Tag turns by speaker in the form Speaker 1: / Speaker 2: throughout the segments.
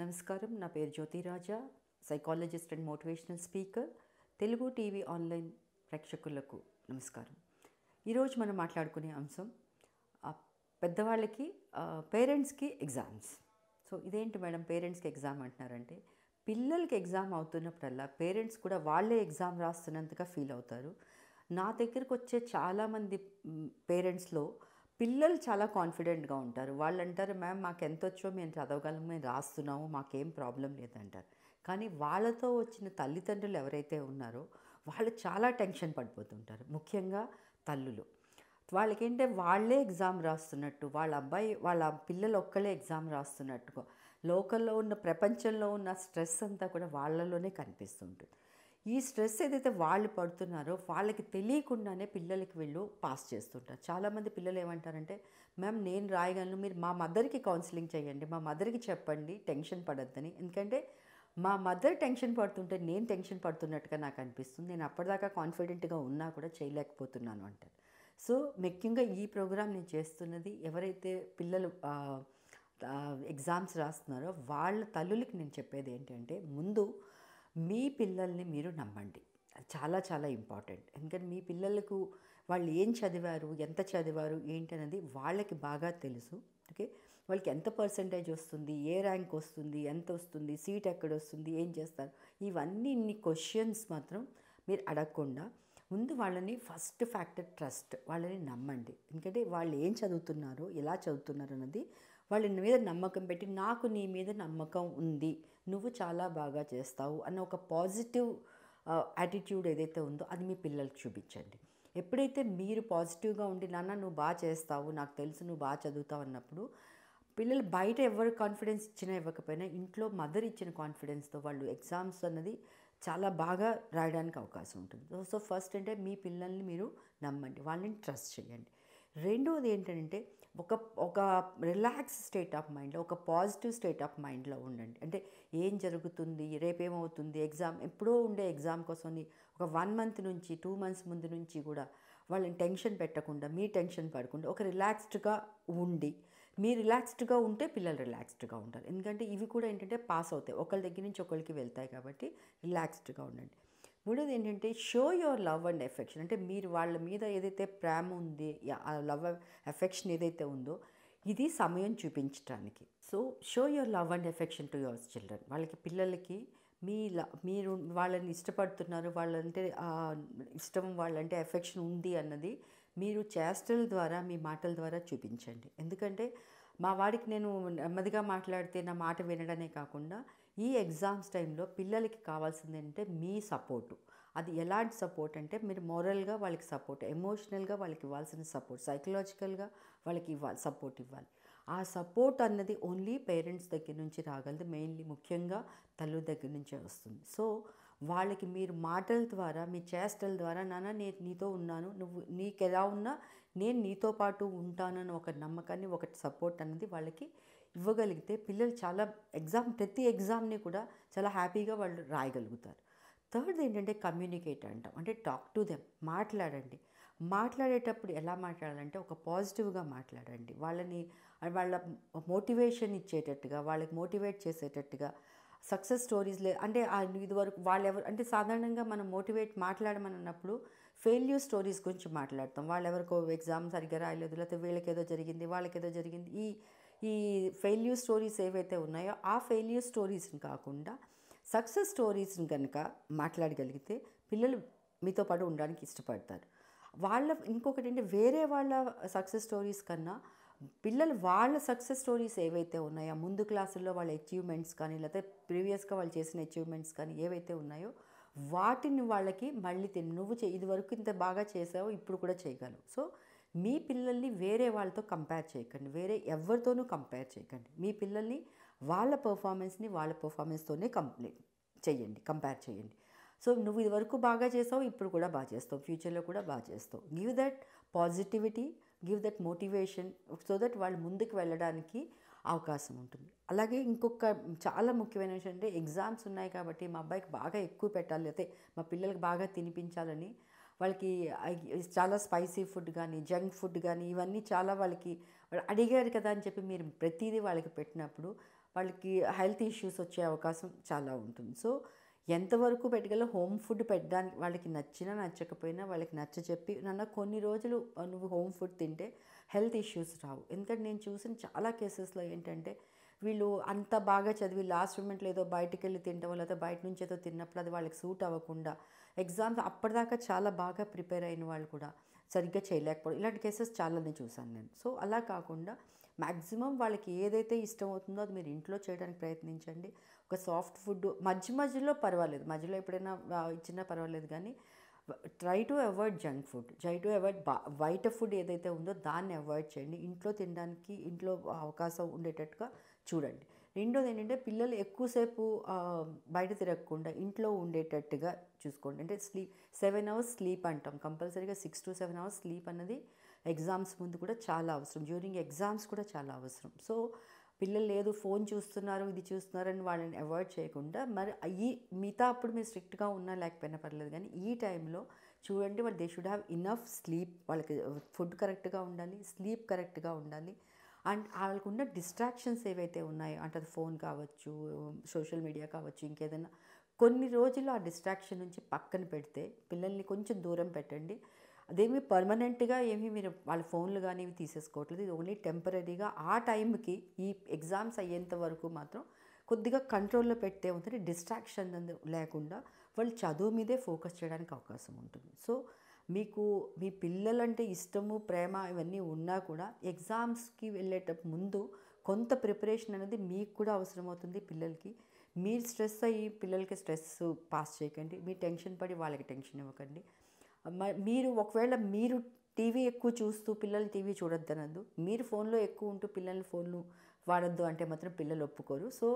Speaker 1: నమస్కారం నా పేరు Jyothiraja psychologist and motivational speaker Telugu TV online ప్రేక్షకులకు నమస్కారం ఈరోజు మనం మాట్లాడుకునే అంశం పెద్దవాళ్ళకి పేరెంట్స్కి ఎగ్జామ్స్ సో ఇదేంటి మేడం పేరెంట్స్కి ఎగ్జామ్ అంటున్నారంటే పిల్లలకి ఎగ్జామ్ అవుతున్నప్పుడల్లా పేరెంట్స్ కూడా వాళ్ళే ఎగ్జామ్ రాస్తున్నంతగా ఫీల్ అవుతారు నా దగ్గరకు వచ్చే చాలామంది పేరెంట్స్లో పిల్లలు చాలా కాన్ఫిడెంట్గా ఉంటారు వాళ్ళు అంటారు మ్యామ్ మాకు ఎంత వచ్చో మేము చదవగలం మేము రాస్తున్నాము మాకేం ప్రాబ్లం లేదంటారు కానీ వాళ్ళతో వచ్చిన తల్లిదండ్రులు ఎవరైతే ఉన్నారో వాళ్ళు చాలా టెన్షన్ పడిపోతుంటారు ముఖ్యంగా తల్లులు వాళ్ళకేంటే వాళ్ళే ఎగ్జామ్ రాస్తున్నట్టు వాళ్ళ అబ్బాయి వాళ్ళ పిల్లలు ఒక్కలే ఎగ్జామ్ రాస్తున్నట్టుగా లోకల్లో ఉన్న ప్రపంచంలో ఉన్న స్ట్రెస్ అంతా కూడా వాళ్ళలోనే కనిపిస్తుంటుంది ఈ స్ట్రెస్ ఏదైతే వాళ్ళు పడుతున్నారో వాళ్ళకి తెలియకుండానే పిల్లలకి వీళ్ళు పాస్ చేస్తుంటారు చాలామంది పిల్లలు ఏమంటారంటే మ్యామ్ నేను రాయగలను మీరు మా మదర్కి కౌన్సిలింగ్ చేయండి మా మదర్కి చెప్పండి టెన్షన్ పడద్దని ఎందుకంటే మా మదర్ టెన్షన్ పడుతుంటే నేను టెన్షన్ పడుతున్నట్టుగా నాకు అనిపిస్తుంది నేను అప్పటిదాకా కాన్ఫిడెంట్గా ఉన్నా కూడా చేయలేకపోతున్నాను అంటారు సో ముఖ్యంగా ఈ ప్రోగ్రామ్ నేను చేస్తున్నది ఎవరైతే పిల్లలు ఎగ్జామ్స్ రాస్తున్నారో వాళ్ళ తల్లులకి నేను చెప్పేది ఏంటంటే ముందు మీ పిల్లల్ని మీరు నమ్మండి చాలా చాలా ఇంపార్టెంట్ ఎందుకంటే మీ పిల్లలకు వాళ్ళు ఏం చదివారు ఎంత చదివారు ఏంటనేది వాళ్ళకి బాగా తెలుసు ఓకే వాళ్ళకి ఎంత పర్సంటేజ్ వస్తుంది ఏ ర్యాంక్ వస్తుంది ఎంత వస్తుంది సీట్ ఎక్కడ వస్తుంది ఏం చేస్తారు ఇవన్నీ ఇన్ని క్వశ్చన్స్ మాత్రం మీరు అడగకుండా ముందు వాళ్ళని ఫస్ట్ ఫ్యాక్టర్ ట్రస్ట్ వాళ్ళని నమ్మండి ఎందుకంటే వాళ్ళు ఏం చదువుతున్నారో ఎలా చదువుతున్నారు అన్నది వాళ్ళ మీద నమ్మకం పెట్టి నాకు నీ మీద నమ్మకం ఉంది నువ్వు చాలా బాగా చేస్తావు అన్న ఒక పాజిటివ్ యాటిట్యూడ్ ఏదైతే ఉందో అది మీ పిల్లలకు చూపించండి ఎప్పుడైతే మీరు పాజిటివ్గా ఉండి నాన్న నువ్వు బాగా చేస్తావు నాకు తెలుసు నువ్వు బాగా చదువుతావు అన్నప్పుడు పిల్లలు బయట ఎవరు కాన్ఫిడెన్స్ ఇచ్చినా ఇవ్వకపోయినా ఇంట్లో మదర్ ఇచ్చిన కాన్ఫిడెన్స్తో వాళ్ళు ఎగ్జామ్స్ అన్నది చాలా బాగా రాయడానికి అవకాశం ఉంటుంది సో ఫస్ట్ అంటే మీ పిల్లల్ని మీరు నమ్మండి వాళ్ళని ట్రస్ట్ చేయండి రెండోది ఏంటంటే ఒక ఒక రిలాక్స్ స్టేట్ ఆఫ్ మైండ్లో ఒక పాజిటివ్ స్టేట్ ఆఫ్ మైండ్లో ఉండండి అంటే ఏం జరుగుతుంది రేపేమవుతుంది ఎగ్జామ్ ఎప్పుడో ఉండే ఎగ్జామ్ కోసం ఒక వన్ మంత్ నుంచి టూ మంత్స్ ముందు నుంచి కూడా వాళ్ళని టెన్షన్ పెట్టకుండా మీ టెన్షన్ పడకుండా ఒక రిలాక్స్డ్గా ఉండి మీ రిలాక్స్డ్గా ఉంటే పిల్లలు రిలాక్స్డ్గా ఉంటారు ఎందుకంటే ఇవి కూడా ఏంటంటే పాస్ అవుతాయి ఒకళ్ళ దగ్గర నుంచి ఒకళ్ళకి వెళ్తాయి కాబట్టి రిలాక్స్డ్గా ఉండండి మూడోది ఏంటంటే show your love and affection అంటే మీరు వాళ్ళ మీద ఏదైతే ప్రేమ ఉంది ఆ లవ్ ఎఫెక్షన్ ఏదైతే ఉందో ఇది సమయం చూపించడానికి so show your love and affection to your children వాళ్ళకి పిల్లలకి మీ ల మీరు వాళ్ళని ఇష్టపడుతున్నారు వాళ్ళంటే ఇష్టం వాళ్ళంటే ఎఫెక్షన్ ఉంది అన్నది మీరు చేష్టల ద్వారా మీ మాటల ద్వారా చూపించండి ఎందుకంటే మా వాడికి నేను నెమ్మదిగా మాట్లాడితే నా మాట వినడమే కాకుండా ఈ ఎగ్జామ్స్ టైంలో పిల్లలకి కావాల్సింది ఏంటంటే మీ సపోర్టు అది ఎలాంటి సపోర్ట్ అంటే మీరు మోరల్గా వాళ్ళకి సపోర్ట్ ఎమోషనల్గా వాళ్ళకి ఇవ్వాల్సిన సపోర్ట్ సైకలాజికల్గా వాళ్ళకి ఇవ్వాలి సపోర్ట్ ఇవ్వాలి ఆ సపోర్ట్ అన్నది ఓన్లీ పేరెంట్స్ దగ్గర నుంచి రాగలదు మెయిన్లీ ముఖ్యంగా తల్లి దగ్గర నుంచే వస్తుంది సో వాళ్ళకి మీరు మాటల ద్వారా మీ చేష్టల ద్వారా నాన్న నేను నీతో ఉన్నాను నువ్వు నీకు ఎలా ఉన్నా నేను నీతో పాటు ఉంటానని ఒక నమ్మకాన్ని ఒక సపోర్ట్ అనేది వాళ్ళకి ఇవ్వగలిగితే పిల్లలు చాలా ఎగ్జామ్ ప్రతి ఎగ్జామ్ని కూడా చాలా హ్యాపీగా వాళ్ళు రాయగలుగుతారు థర్డ్ ఏంటంటే కమ్యూనికేట్ అంటాం అంటే టాక్ టు దెమ్ మాట్లాడండి మాట్లాడేటప్పుడు ఎలా మాట్లాడాలంటే ఒక పాజిటివ్గా మాట్లాడండి వాళ్ళని వాళ్ళ మోటివేషన్ ఇచ్చేటట్టుగా వాళ్ళకి మోటివేట్ చేసేటట్టుగా సక్సెస్ స్టోరీస్ లే అంటే ఇదివరకు వాళ్ళు ఎవరు అంటే సాధారణంగా మనం మోటివేట్ మాట్లాడమన్నప్పుడు ఫెయిల్యూర్ స్టోరీస్ గురించి మాట్లాడతాం వాళ్ళు ఎవరికో ఎగ్జామ్ సరిగ్గా రాయలేదు లేకపోతే వీళ్ళకేదో జరిగింది వాళ్ళకేదో జరిగింది ఈ ఈ ఫెయిల్యూర్ స్టోరీస్ ఏవైతే ఉన్నాయో ఆ ఫెయిల్యూర్ స్టోరీస్ని కాకుండా సక్సెస్ స్టోరీస్ని కనుక మాట్లాడగలిగితే పిల్లలు మీతో పాటు ఉండడానికి ఇష్టపడతారు వాళ్ళ ఇంకొకటి అంటే వేరే వాళ్ళ సక్సెస్ స్టోరీస్ కన్నా పిల్లలు వాళ్ళ సక్సెస్ స్టోరీస్ ఏవైతే ఉన్నాయో ముందు క్లాసుల్లో వాళ్ళ అచీవ్మెంట్స్ కానీ లేకపోతే ప్రీవియస్గా వాళ్ళు చేసిన అచీవ్మెంట్స్ కానీ ఏవైతే ఉన్నాయో వాటిని వాళ్ళకి మళ్ళీ తిని నువ్వు చే ఇది వరకు ఇంత బాగా చేసావో ఇప్పుడు కూడా చేయగలవు సో మీ పిల్లల్ని వేరే వాళ్ళతో కంపేర్ చేయకండి వేరే ఎవరితోనూ కంపేర్ చేయకండి మీ పిల్లల్ని వాళ్ళ పర్ఫార్మెన్స్ని వాళ్ళ పర్ఫార్మెన్స్తోనే కంప్లీట్ చేయండి కంపేర్ చేయండి సో నువ్వు ఇది వరకు బాగా చేసావు ఇప్పుడు కూడా బాగా చేస్తావు ఫ్యూచర్లో కూడా బాగా చేస్తావు give that positivity give that motivation so that వాళ్ళు ముందుకు వెళ్ళడానికి అవకాశం ఉంటుంది అలాగే ఇంకొక చాలా ముఖ్యమైన విషయం అంటే ఎగ్జామ్స్ ఉన్నాయి కాబట్టి మా అబ్బాయికి బాగా ఎక్కువ పెట్టాలి లేకపోతే మా పిల్లలకి బాగా తినిపించాలని వాళ్ళకి చాలా స్పైసీ ఫుడ్ కానీ జంక్ ఫుడ్ కానీ ఇవన్నీ చాలా వాళ్ళకి వాళ్ళు అడిగారు కదా అని చెప్పి మీరు ప్రతిదీ వాళ్ళకి పెట్టినప్పుడు వాళ్ళకి హెల్త్ ఇష్యూస్ వచ్చే అవకాశం చాలా ఉంటుంది సో ఎంతవరకు పెట్టగల హోమ్ ఫుడ్ పెట్టడానికి వాళ్ళకి నచ్చినా నచ్చకపోయినా వాళ్ళకి నచ్చ చెప్పి నన్న కొన్ని రోజులు నువ్వు హోమ్ ఫుడ్ తింటే హెల్త్ ఇష్యూస్ రావు ఎందుకంటే నేను చూసిన చాలా కేసెస్లో ఏంటంటే వీళ్ళు అంత బాగా చదివి లాస్ట్ మూమెంట్లో ఏదో బయటికి వెళ్ళి తినడం లేకపోతే బయట నుంచి ఏదో తిన్నప్పుడు అది వాళ్ళకి సూట్ అవ్వకుండా ఎగ్జామ్స్ అప్పటిదాకా చాలా బాగా ప్రిపేర్ అయిన వాళ్ళు కూడా సరిగ్గా చేయలేకపోవడం ఇలాంటి కేసెస్ చాలానే చూశాను నేను సో అలా కాకుండా మ్యాక్సిమం వాళ్ళకి ఏదైతే ఇష్టం అవుతుందో అది మీరు ఇంట్లో చేయడానికి ప్రయత్నించండి ఒక సాఫ్ట్ ఫుడ్ మధ్య మధ్యలో పర్వాలేదు మధ్యలో ఎప్పుడైనా ఇచ్చినా పర్వాలేదు కానీ try to avoid junk food try to avoid బయట ఫుడ్ ఏదైతే ఉందో దాన్ని అవాయిడ్ చేయండి ఇంట్లో తినడానికి ఇంట్లో అవకాశం ఉండేటట్టుగా చూడండి రెండోది ఏంటంటే పిల్లలు ఎక్కువసేపు బయట తిరగకుండా ఇంట్లో ఉండేటట్టుగా చూసుకోండి అంటే స్లీప్ సెవెన్ అవర్స్ స్లీప్ అంటాం కంపల్సరీగా six to seven hours sleep అన్నది ఎగ్జామ్స్ ముందు కూడా చాలా అవసరం జ్యూరింగ్ ఎగ్జామ్స్ కూడా చాలా అవసరం సో పిల్లలు లేదు ఫోన్ చూస్తున్నారు ఇది చూస్తున్నారు అని వాళ్ళని అవాయిడ్ చేయకుండా మరి ఈ మిగతా అప్పుడు మీరు స్ట్రిక్ట్గా ఉన్నా లేకపోయినా పర్లేదు కానీ ఈ టైంలో చూడండి వాళ్ళు they should have enough sleep వాళ్ళకి ఫుడ్ కరెక్ట్గా ఉండాలి స్లీప్ కరెక్ట్గా ఉండాలి అండ్ వాళ్ళకున్న డిస్ట్రాక్షన్స్ ఏవైతే ఉన్నాయో అంటే అది ఫోన్ కావచ్చు సోషల్ మీడియా కావచ్చు ఇంకేదైనా కొన్ని రోజులు ఆ డిస్ట్రాక్షన్ నుంచి పక్కన పెడితే పిల్లల్ని కొంచెం దూరం పెట్టండి అదేమి పర్మనెంట్గా ఏమీ మీరు వాళ్ళ ఫోన్లు కానీ ఇవి తీసేసుకోవట్లేదు ఇది ఓన్లీ టెంపరీగా ఆ టైంకి ఈ ఎగ్జామ్స్ అయ్యేంత వరకు మాత్రం కొద్దిగా కంట్రోల్లో పెట్టే ఉంటుంది డిస్ట్రాక్షన్ లేకుండా వాళ్ళు చదువు మీదే ఫోకస్ చేయడానికి అవకాశం ఉంటుంది సో మీకు మీ పిల్లలంటే ఇష్టము ప్రేమ ఇవన్నీ ఉన్నా కూడా ఎగ్జామ్స్కి వెళ్ళేట ముందు కొంత ప్రిపరేషన్ అనేది మీకు కూడా అవసరమవుతుంది పిల్లలకి మీరు స్ట్రెస్ అయ్యి పిల్లలకి స్ట్రెస్ పాస్ చేయకండి మీ టెన్షన్ పడి వాళ్ళకి టెన్షన్ ఇవ్వకండి మీరు ఒకవేళ మీరు టీవీ ఎక్కువ చూస్తూ పిల్లలు టీవీ చూడొద్దనద్దు మీరు ఫోన్లో ఎక్కువ ఉంటూ పిల్లలు ఫోన్లు వాడద్దు అంటే మాత్రం పిల్లలు ఒప్పుకోరు సో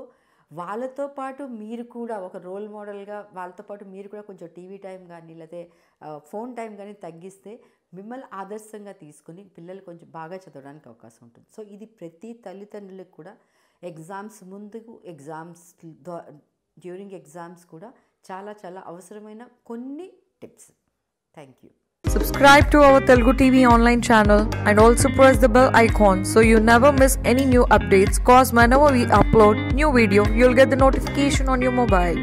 Speaker 1: వాళ్ళతో పాటు మీరు కూడా ఒక రోల్ మోడల్గా వాళ్ళతో పాటు మీరు కూడా కొంచెం టీవీ టైం కానీ లేదా ఫోన్ టైం కానీ తగ్గిస్తే మిమ్మల్ని ఆదర్శంగా తీసుకుని పిల్లలు కొంచెం బాగా చదవడానికి అవకాశం ఉంటుంది సో ఇది ప్రతి తల్లిదండ్రులకు కూడా ఎగ్జామ్స్ ముందుకు ఎగ్జామ్స్ డ్యూరింగ్ ఎగ్జామ్స్ కూడా చాలా చాలా అవసరమైన కొన్ని tips thank you Subscribe to our Telugu TV online channel and also press the bell icon so you never miss any new updates cause whenever we upload new video you'll get the notification on your mobile.